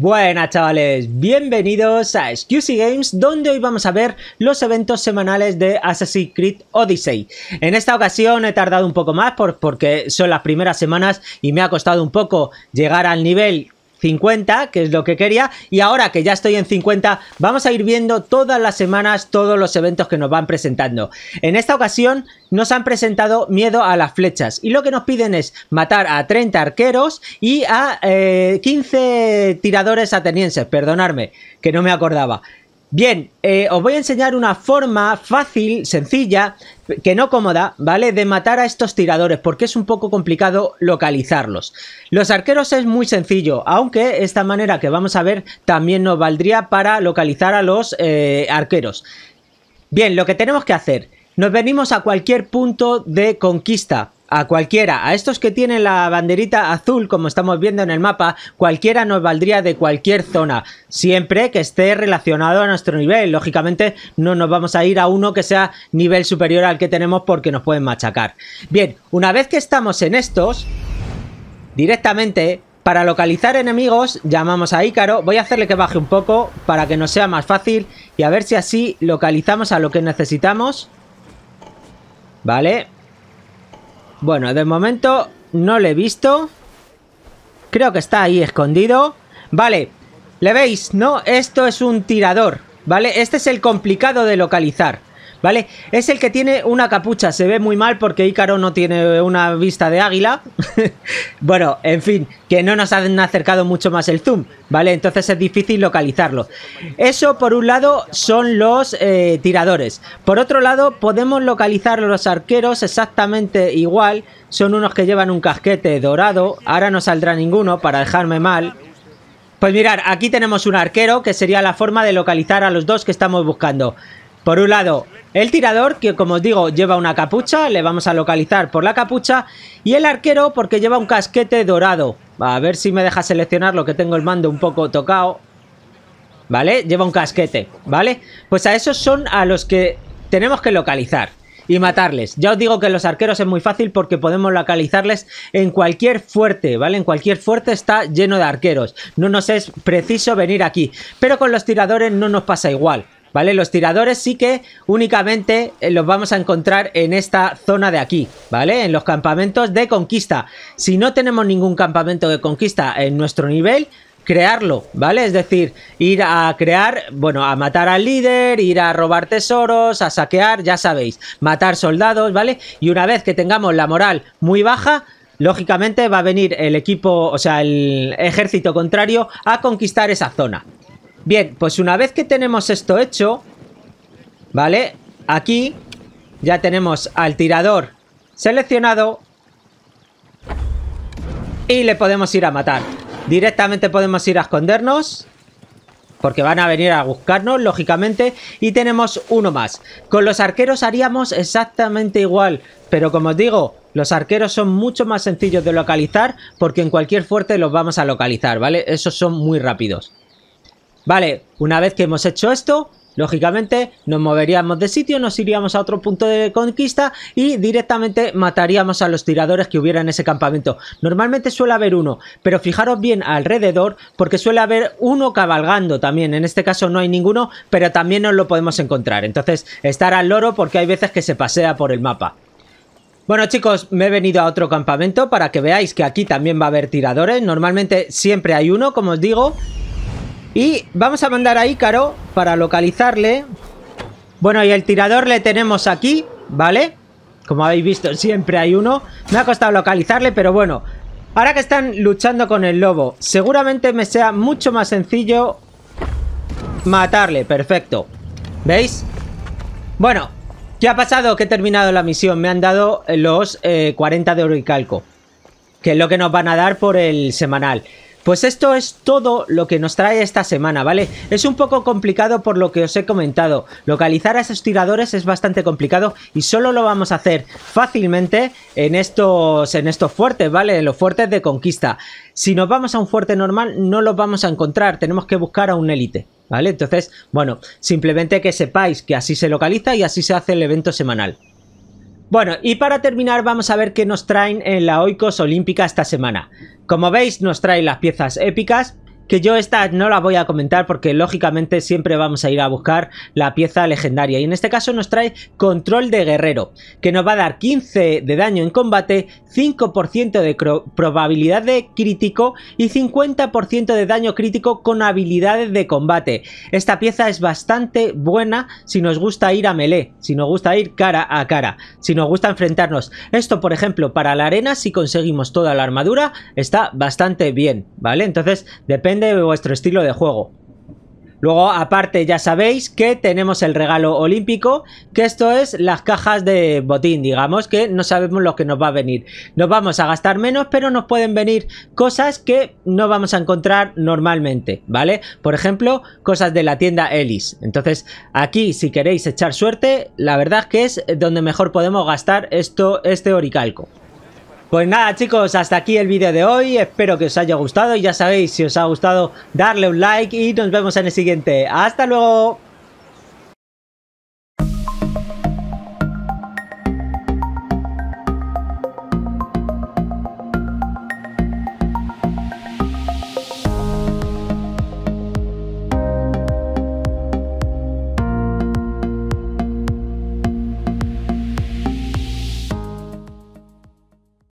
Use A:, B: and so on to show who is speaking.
A: Buenas chavales, bienvenidos a Excuse Games, donde hoy vamos a ver los eventos semanales de Assassin's Creed Odyssey. En esta ocasión he tardado un poco más porque son las primeras semanas y me ha costado un poco llegar al nivel 50, que es lo que quería, y ahora que ya estoy en 50, vamos a ir viendo todas las semanas todos los eventos que nos van presentando. En esta ocasión nos han presentado miedo a las flechas, y lo que nos piden es matar a 30 arqueros y a 15 eh, tiradores atenienses, perdonarme que no me acordaba. Bien, eh, os voy a enseñar una forma fácil, sencilla, que no cómoda, ¿vale? De matar a estos tiradores, porque es un poco complicado localizarlos. Los arqueros es muy sencillo, aunque esta manera que vamos a ver también nos valdría para localizar a los eh, arqueros. Bien, lo que tenemos que hacer, nos venimos a cualquier punto de conquista, a cualquiera, a estos que tienen la banderita azul, como estamos viendo en el mapa, cualquiera nos valdría de cualquier zona, siempre que esté relacionado a nuestro nivel. Lógicamente no nos vamos a ir a uno que sea nivel superior al que tenemos porque nos pueden machacar. Bien, una vez que estamos en estos, directamente... Para localizar enemigos, llamamos a Ícaro. Voy a hacerle que baje un poco para que nos sea más fácil y a ver si así localizamos a lo que necesitamos. Vale, bueno, de momento no le he visto. Creo que está ahí escondido. Vale, le veis, ¿no? Esto es un tirador, ¿vale? Este es el complicado de localizar. ¿vale? Es el que tiene una capucha, se ve muy mal porque Ícaro no tiene una vista de águila. bueno, en fin, que no nos han acercado mucho más el zoom, ¿vale? Entonces es difícil localizarlo. Eso por un lado son los eh, tiradores. Por otro lado, podemos localizar los arqueros exactamente igual. Son unos que llevan un casquete dorado. Ahora no saldrá ninguno para dejarme mal. Pues mirar, aquí tenemos un arquero, que sería la forma de localizar a los dos que estamos buscando. Por un lado, el tirador, que como os digo, lleva una capucha, le vamos a localizar por la capucha. Y el arquero, porque lleva un casquete dorado. A ver si me deja seleccionar lo que tengo el mando un poco tocado. ¿Vale? Lleva un casquete, ¿vale? Pues a esos son a los que tenemos que localizar y matarles. Ya os digo que los arqueros es muy fácil porque podemos localizarles en cualquier fuerte, ¿vale? En cualquier fuerte está lleno de arqueros. No nos es preciso venir aquí. Pero con los tiradores no nos pasa igual. ¿Vale? Los tiradores sí que únicamente eh, los vamos a encontrar en esta zona de aquí, ¿vale? En los campamentos de conquista. Si no tenemos ningún campamento de conquista en nuestro nivel, crearlo, ¿vale? Es decir, ir a crear, bueno, a matar al líder, ir a robar tesoros, a saquear, ya sabéis, matar soldados, ¿vale? Y una vez que tengamos la moral muy baja, lógicamente va a venir el equipo, o sea, el ejército contrario a conquistar esa zona, Bien, pues una vez que tenemos esto hecho, ¿vale? Aquí ya tenemos al tirador seleccionado y le podemos ir a matar. Directamente podemos ir a escondernos porque van a venir a buscarnos, lógicamente, y tenemos uno más. Con los arqueros haríamos exactamente igual, pero como os digo, los arqueros son mucho más sencillos de localizar porque en cualquier fuerte los vamos a localizar, ¿vale? Esos son muy rápidos. Vale, una vez que hemos hecho esto, lógicamente nos moveríamos de sitio, nos iríamos a otro punto de conquista y directamente mataríamos a los tiradores que hubiera en ese campamento. Normalmente suele haber uno, pero fijaros bien alrededor porque suele haber uno cabalgando también. En este caso no hay ninguno, pero también nos lo podemos encontrar. Entonces, estar al loro porque hay veces que se pasea por el mapa. Bueno chicos, me he venido a otro campamento para que veáis que aquí también va a haber tiradores. Normalmente siempre hay uno, como os digo, y vamos a mandar a Ícaro para localizarle. Bueno, y el tirador le tenemos aquí, ¿vale? Como habéis visto, siempre hay uno. Me ha costado localizarle, pero bueno. Ahora que están luchando con el lobo, seguramente me sea mucho más sencillo matarle. Perfecto. ¿Veis? Bueno, ¿qué ha pasado? Que he terminado la misión. Me han dado los 40 eh, de oro y calco. Que es lo que nos van a dar por el semanal. Pues esto es todo lo que nos trae esta semana, ¿vale? Es un poco complicado por lo que os he comentado. Localizar a esos tiradores es bastante complicado y solo lo vamos a hacer fácilmente en estos, en estos fuertes, ¿vale? En los fuertes de conquista. Si nos vamos a un fuerte normal no los vamos a encontrar, tenemos que buscar a un élite. ¿Vale? Entonces, bueno, simplemente que sepáis que así se localiza y así se hace el evento semanal. Bueno, y para terminar vamos a ver qué nos traen en la Oikos Olímpica esta semana. Como veis nos traen las piezas épicas, que yo esta no la voy a comentar porque lógicamente siempre vamos a ir a buscar la pieza legendaria. Y en este caso nos trae Control de Guerrero, que nos va a dar 15 de daño en combate, 5% de probabilidad de crítico y 50% de daño crítico con habilidades de combate. Esta pieza es bastante buena si nos gusta ir a melee, si nos gusta ir cara a cara, si nos gusta enfrentarnos. Esto, por ejemplo, para la arena, si conseguimos toda la armadura, está bastante bien, ¿vale? Entonces, depende de vuestro estilo de juego. Luego, aparte, ya sabéis que tenemos el regalo olímpico, que esto es las cajas de botín, digamos, que no sabemos lo que nos va a venir. Nos vamos a gastar menos, pero nos pueden venir cosas que no vamos a encontrar normalmente, ¿vale? Por ejemplo, cosas de la tienda Ellis. Entonces, aquí, si queréis echar suerte, la verdad que es donde mejor podemos gastar esto, este oricalco. Pues nada chicos, hasta aquí el vídeo de hoy, espero que os haya gustado y ya sabéis, si os ha gustado darle un like y nos vemos en el siguiente. ¡Hasta luego!